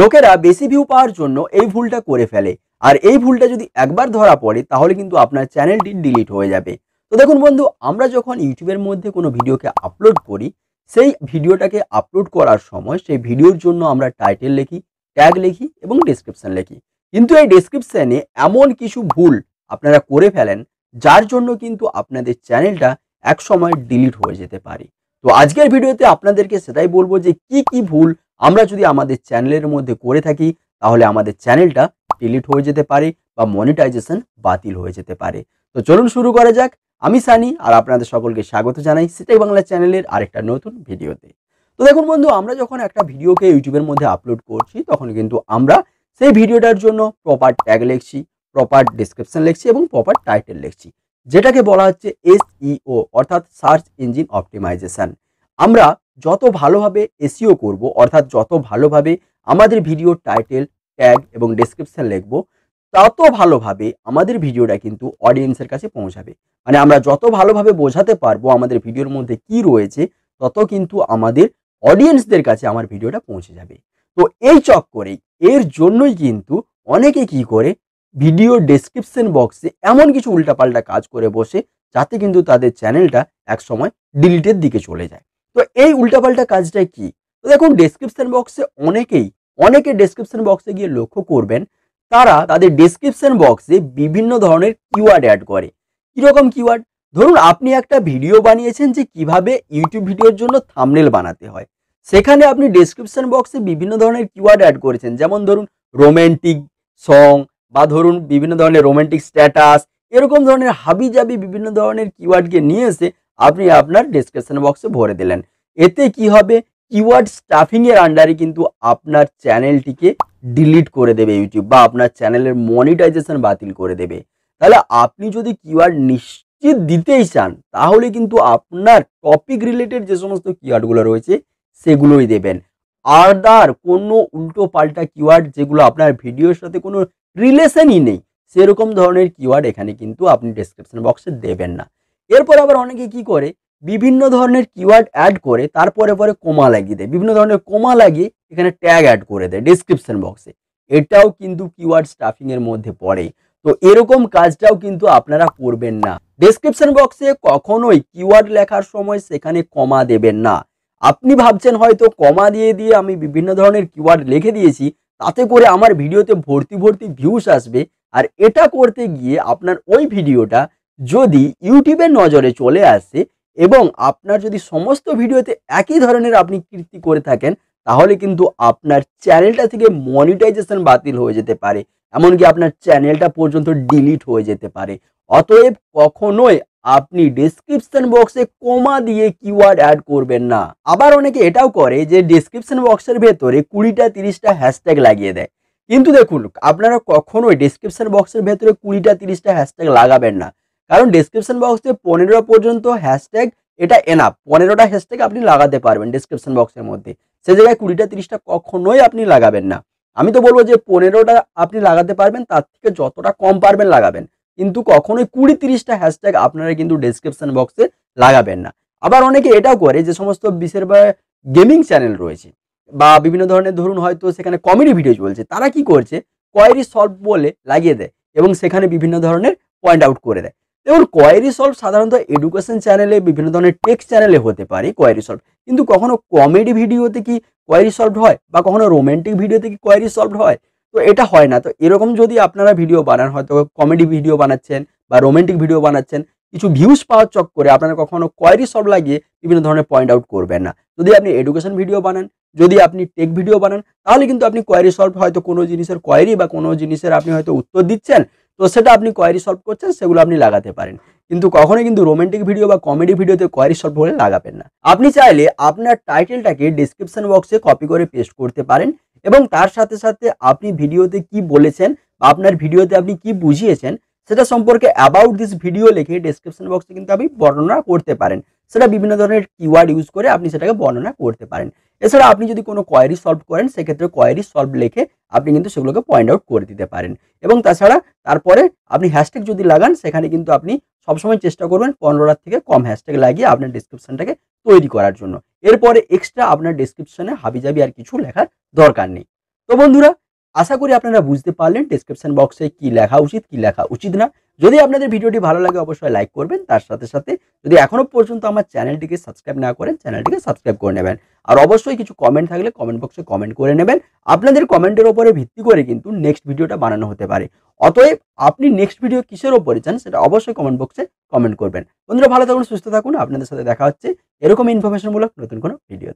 লোকেরা বেশি ভিউ পাওয়ার জন্য এই ভুলটা করে ফেলে আর এই ভুলটা যদি একবার ধরা পড়ে তাহলে কিন্তু আপনার চ্যানেলটি ডিলিট হয়ে যাবে তো দেখুন বন্ধু আমরা যখন ইউটিউবের মধ্যে কোনো ভিডিওকে আপলোড করি সেই ভিডিওটাকে আপলোড করার সময় সেই ভিডিওর জন্য আমরা টাইটেল লিখি ট্যাগ লিখি এবং ডিসক্রিপশান লিখি কিন্তু এই ডিসক্রিপশানে এমন কিছু ভুল আপনারা করে ফেলেন যার জন্য কিন্তু আপনাদের চ্যানেলটা একসময় ডিলিট হয়ে যেতে পারে তো আজকের ভিডিওতে আপনাদেরকে সেটাই বলবো যে কি কি ভুল আমরা যদি আমাদের চ্যানেলের মধ্যে করে থাকি তাহলে আমাদের চ্যানেলটা ডিলিট হয়ে যেতে পারে বা মনিটাইজেশন বাতিল হয়ে যেতে পারে তো চলুন শুরু করা যাক আমি সানি আর আপনাদের সকলকে স্বাগত জানাই সেটাই বাংলা চ্যানেলের আরেকটা নতুন ভিডিওতে তো দেখুন বন্ধু আমরা যখন একটা ভিডিওকে ইউটিউবের মধ্যে আপলোড করছি তখন কিন্তু আমরা সেই ভিডিওটার জন্য প্রপার ট্যাগ লিখছি প্রপার ডিসক্রিপশন লিখছি এবং প্রপার টাইটেল লিখছি যেটাকে বলা হচ্ছে এসইও e অর্থাৎ সার্চ ইঞ্জিন অপটিমাইজেশান আমরা যত ভালোভাবে এসিও e করব অর্থাৎ যত ভালোভাবে আমাদের ভিডিও টাইটেল ট্যাগ এবং ডেসক্রিপশান লিখবো তত ভালোভাবে আমাদের ভিডিওটা কিন্তু অডিয়েন্সের কাছে পৌঁছাবে মানে আমরা যত ভালোভাবে বোঝাতে পারবো আমাদের ভিডিওর মধ্যে কি রয়েছে তত কিন্তু আমাদের অডিয়েন্সদের কাছে আমার ভিডিওটা পৌঁছে যাবে তো এই চক্করেই এর জন্যই কিন্তু অনেকে কি করে ভিডিও ডেসক্রিপশন বক্সে এমন কিছু উল্টাপাল্টা কাজ করে বসে যাতে কিন্তু তাদের চ্যানেলটা একসময় ডিলিটের দিকে চলে যায় তো এই উল্টাপাল্টা কাজটা কি তো দেখুন ডেসক্রিপশন বক্সে অনেকেই অনেকে ডেসক্রিপশন বক্সে গিয়ে লক্ষ্য করবেন তারা তাদের ডেসক্রিপশন বক্সে বিভিন্ন ধরনের কিওয়ার্ড অ্যাড করে কীরকম কিওয়ার্ড ধরুন আপনি একটা ভিডিও বানিয়েছেন যে কিভাবে ইউটিউব ভিডিওর জন্য থামনেল বানাতে হয় সেখানে আপনি ডেসক্রিপশন বক্সে বিভিন্ন ধরনের কিওয়ার্ড অ্যাড করেছেন যেমন ধরুন রোম্যান্টিক সং বা ধরুন বিভিন্ন ধরনের রোম্যান্টিক স্ট্যাটাস এরকম ধরনের হাবি যাবি বিভিন্ন ধরনের কিওয়ার্ডকে নিয়ে এসে আপনি আপনার ডিসক্রিপশন বক্সে ভরে দিলেন এতে কি হবে কিওয়ার্ড স্টাফিংয়ের আন্ডারে কিন্তু আপনার চ্যানেলটিকে ডিলিট করে দেবে ইউটিউব বা আপনার চ্যানেলের মনিটাইজেশন বাতিল করে দেবে তাহলে আপনি যদি কিওয়ার্ড নিশ্চিত দিতেই চান তাহলে কিন্তু আপনার টপিক রিলেটেড যে সমস্ত কিওয়ার্ডগুলো রয়েছে সেগুলোই দেবেন আদার কোনো উল্টো পাল্টা কিওয়ার্ড যেগুলো আপনার ভিডিওর সাথে কোনো রিলেশনই নেই সেরকম ধরনের কিওয়ার্ড এখানে কিন্তু আপনি ডেসক্রিপশন বক্সে দেবেন না এরপরে আবার অনেকে কি করে বিভিন্ন ধরনের কিওয়ার্ড অ্যাড করে তারপরে পরে কোমা লাগিয়ে দেয় বিভিন্ন ধরনের কোমা লাগিয়ে এখানে ট্যাগ অ্যাড করে দেয় ডিসক্রিপশন বক্সে এটাও কিন্তু কিওয়ার্ড স্টাফিংয়ের মধ্যে পড়ে তো এরকম কাজটাও কিন্তু আপনারা করবেন না ডেসক্রিপশন বক্সে কখনোই কিওয়ার্ড লেখার সময় সেখানে কমা দেবেন না আপনি ভাবছেন হয়তো কমা দিয়ে দিয়ে আমি বিভিন্ন ধরনের কিওয়ার্ড লিখে দিয়েছি তাতে করে আমার ভিডিওতে ভর্তি ভর্তি ভিউস আসবে আর এটা করতে গিয়ে আপনার ওই ভিডিওটা যদি ইউটিউবের নজরে চলে আসে এবং আপনার যদি সমস্ত ভিডিওতে একই ধরনের আপনি কীর্তি করে থাকেন তাহলে কিন্তু আপনার চ্যানেলটা থেকে মনিটাইজেশন বাতিল হয়ে যেতে পারে এমনকি আপনার চ্যানেলটা পর্যন্ত ডিলিট হয়ে যেতে পারে অতএব কখনোই আপনি ডিসক্রিপশন বক্সে কমা দিয়ে কিওয়ার্ড অ্যাড করবেন না আবার অনেকে এটাও করে যে ডিসক্রিপশন বক্সের ভেতরে কুড়িটা তিরিশটা হ্যাশট্যাগ লাগিয়ে দেয় কিন্তু দেখুন আপনারা কখনোই ডিসক্রিপশন বক্সের ভেতরে কুড়িটা তিরিশটা হ্যাশট্যাগ লাগাবেন না কারণ ডিসক্রিপশন বক্সে পনেরো পর্যন্ত হ্যাশট্যাগ এটা এনাফ পনেরোটা হ্যাশট্যাগ আপনি লাগাতে পারবেন ডিসক্রিপশন বক্সের মধ্যে সে জায়গায় কুড়িটা তিরিশটা কখনোই আপনি লাগাবেন না আমি তো বলবো যে পনেরোটা আপনি লাগাতে পারবেন তার থেকে যতটা কম পারবেন লাগাবেন কিন্তু কখনোই কুড়ি তিরিশটা হ্যাশট্যাগ আপনারা কিন্তু ডিসক্রিপশন বক্সে লাগাবেন না আবার অনেকে এটাও করে যে সমস্ত বিশের গেমিং চ্যানেল রয়েছে বা বিভিন্ন ধরনের ধরুন হয়তো সেখানে কমেডি ভিডিও চলছে তারা কি করছে কোয়ারি সলভ বলে লাগিয়ে দেয় এবং সেখানে বিভিন্ন ধরনের পয়েন্ট আউট করে দেয় এবার কোয়ারি সলভ সাধারণত এডুকেশন চ্যানেলে বিভিন্ন ধরনের টেক্সট চ্যানেলে হতে পারে কোয়ারি সলভ কিন্তু কখনো কমেডি ভিডিওতে কি কোয়ারি সলভ হয় বা কখনো রোমান্টিক ভিডিওতে কি কোয়ারি সলভ হয় তো এটা হয় না তো এরকম যদি আপনারা ভিডিও বানান হয়তো কমেডি ভিডিও বানাচ্ছেন বা রোমান্টিক ভিডিও বানাচ্ছেন কিছু ভিউজ পাওয়ার চক করে আপনারা কখনো কোয়ারি সলভ লাগিয়ে বিভিন্ন ধরনের পয়েন্ট আউট করবেন না যদি আপনি এডুকেশন ভিডিও বানান যদি আপনি টেক ভিডিও বানান তাহলে কিন্তু আপনি কোয়ারি সলভ হয়তো কোনো জিনিসের কোয়ারি বা কোনো জিনিসের আপনি হয়তো উত্তর দিচ্ছেন তো সেটা আপনি কোয়ারি সলভ করছেন সেগুলো আপনি লাগাতে পারেন কিন্তু কখনোই কিন্তু রোমান্টিক ভিডিও বা কমেডি ভিডিওতে কোয়ারি সলভ করে লাগাবেন না আপনি চাইলে আপনার টাইটেলটাকে ডিসক্রিপশন বক্সে কপি করে পেস্ট করতে পারেন এবং তার সাথে সাথে আপনি ভিডিওতে কি বলেছেন আপনার ভিডিওতে আপনি কি বুঝিয়েছেন সেটা সম্পর্কে অ্যাবাউট দিস ভিডিও লিখে ডিসক্রিপশন বক্সে কিন্তু আপনি বর্ণনা করতে পারেন সেটা বিভিন্ন ধরনের কিওয়ার্ড ইউজ করে আপনি সেটাকে বর্ণনা করতে পারেন এছাড়া আপনি যদি কোনো কোয়ারি সলভ করেন সেক্ষেত্রে কোয়ারি সলভ লিখে আপনি কিন্তু সেগুলোকে পয়েন্ট আউট করে দিতে পারেন এবং তাছাড়া তারপরে আপনি হ্যাশট্যাগ যদি লাগান সেখানে কিন্তু আপনি সবসময় চেষ্টা করবেন পনেরোটার থেকে কম হ্যাশট্যাগ লাগিয়ে আপনার ডিসক্রিপশনটাকে তৈরি করার জন্য এরপরে এক্সট্রা আপনার ডিসক্রিপশনে হাবিজাবি আর কিছু লেখার দরকার নেই তো বন্ধুরা আশা করি আপনারা বুঝতে পারলেন ডিসক্রিপশন বক্সে কি লেখা উচিত কি লেখা উচিত না যদি আপনাদের ভিডিওটি ভালো লাগে অবশ্যই লাইক করবেন তার সাথে সাথে যদি এখনও পর্যন্ত আমার চ্যানেলটিকে সাবস্ক্রাইব না করেন চ্যানেলটিকে সাবস্ক্রাইব করে নেবেন আর অবশ্যই কিছু কমেন্ট থাকলে কমেন্ট বক্সে কমেন্ট করে নেবেন আপনাদের কমেন্টের ওপরে ভিত্তি করে কিন্তু নেক্সট ভিডিওটা বানানো হতে পারে অতএব আপনি নেক্সট ভিডিও কিসের ওপরে চান সেটা অবশ্যই কমেন্ট বক্সে কমেন্ট করবেন বন্ধুরা ভালো থাকুন সুস্থ থাকুন আপনাদের সাথে দেখা হচ্ছে এরকম ইনফরমেশনমূলক নতুন কোনো ভিডিও